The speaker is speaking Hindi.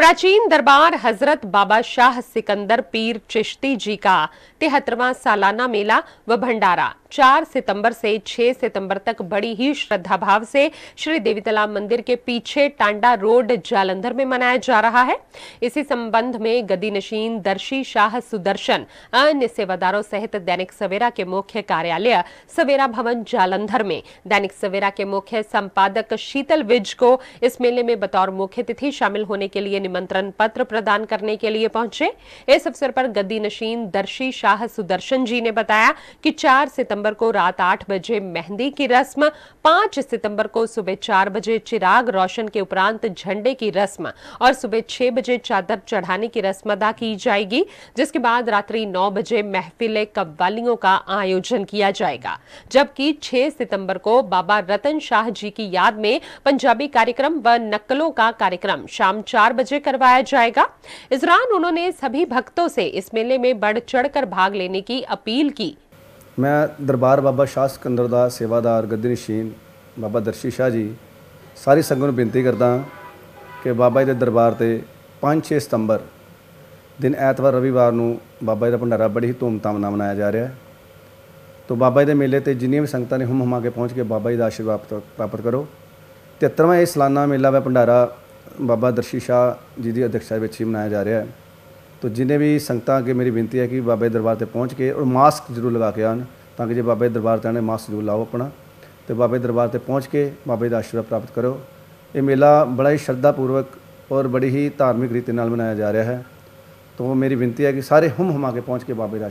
प्राचीन दरबार हजरत बाबा शाह सिकंदर पीर चिश्ती जी का तिहत्तरवा सालाना मेला व भंडारा चार सितंबर से छह सितंबर तक बड़ी ही श्रद्धा भाव से श्री देवीतला मंदिर के पीछे टांडा रोड जालंधर में मनाया जा रहा है इसी संबंध में गदी नशीन दर्शी शाह सुदर्शन अन्य सेवादारों सहित दैनिक सवेरा के मुख्य कार्यालय सवेरा भवन जालंधर में दैनिक सवेरा के मुख्य संपादक शीतल विज को इस मेले में बतौर मुख्य अतिथि शामिल होने के लिए निमंत्रण पत्र प्रदान करने के लिए पहुंचे इस अवसर पर गद्दी नशीन दर्शी शाह सुदर्शन जी ने बताया कि चार सितंबर सितंबर को रात आठ बजे मेहंदी की रस्म पांच सितंबर को सुबह चार बजे चिराग रोशन के उपरांत झंडे की रस्म और सुबह छह बजे चादर चढ़ाने की रस्म अदा की जाएगी जिसके बाद रात्रि नौ बजे महफिल कव्वालियों का आयोजन किया जाएगा जबकि छह सितंबर को बाबा रतन शाह जी की याद में पंजाबी कार्यक्रम व नकलों का कार्यक्रम शाम चार बजे करवाया जाएगा इस दौरान उन्होंने सभी भक्तों से इस मेले में बढ़ चढ़कर भाग लेने की अपील की ਮੈਂ ਦਰਬਾਰ ਬਾਬਾ ਸ਼ਾਹ ਸਕੰਦਰ ਦਾ ਸੇਵਾਦਾਰ ਗੱਦੀ ਨਸ਼ੀਨ ਬਾਬਾ ਦਰਸ਼ੀ ਸ਼ਾਹ ਜੀ ਸਾਰੀ ਸੰਗਤ ਨੂੰ ਬੇਨਤੀ ਕਰਦਾ ਕਿ ਬਾਬਾ ਜੀ ਦੇ ਦਰਬਾਰ ਤੇ 5-6 ਸਤੰਬਰ ਦਿਨ ਐਤਵਾਰ ਰਵੀਵਾਰ ਨੂੰ ਬਾਬਾ ਜੀ ਦਾ ਭੰਡਾਰਾ ਬੜੀ ਧੂਮਧਾਮ ਨਾਲ ਮਨਾਇਆ ਜਾ ਰਿਹਾ ਹੈ ਤੋਂ ਬਾਬਾ ਜੀ ਦੇ ਮੇਲੇ ਤੇ ਜਿੰਨੀਆਂ ਵੀ ਸੰਗਤਾਂ ਨੇ ਹਮ ਹਮਾ ਕੇ ਪਹੁੰਚ ਕੇ ਬਾਬਾ ਜੀ ਦਾ ਆਸ਼ੀਰਵਾਦ ਪ੍ਰਾਪਤ ਕਰੋ 73ਵਾਂ ਇਹ ਸਾਲਾਨਾ ਮੇਲਾ ਵਾ ਭੰਡਾਰਾ ਬਾਬਾ ਦਰਸ਼ੀ ਸ਼ਾਹ ਜੀ ਦੀ ਅਧਿਕਸ਼ਤਾ ਵਿੱਚ ਹੀ ਮਨਾਇਆ ਜਾ ਰਿਹਾ ਹੈ तो जिन्हें भी संगत अगर मेरी बेनती है कि बबे दरबार से पहुँच के और मास्क जरूर लगा के आन ताकि जो बाबे दरबार से आने मास्क जरूर लाओ अपना तो बाबे दरबार से पहुँच के बाबे का आशीर्वाद प्राप्त करो ये मेला बड़ा ही श्रद्धापूर्वक और बड़ी ही धार्मिक रीति मनाया जा रहा है तो मेरी बेनती है कि सारे हुम हमा के पहुँच के बबे का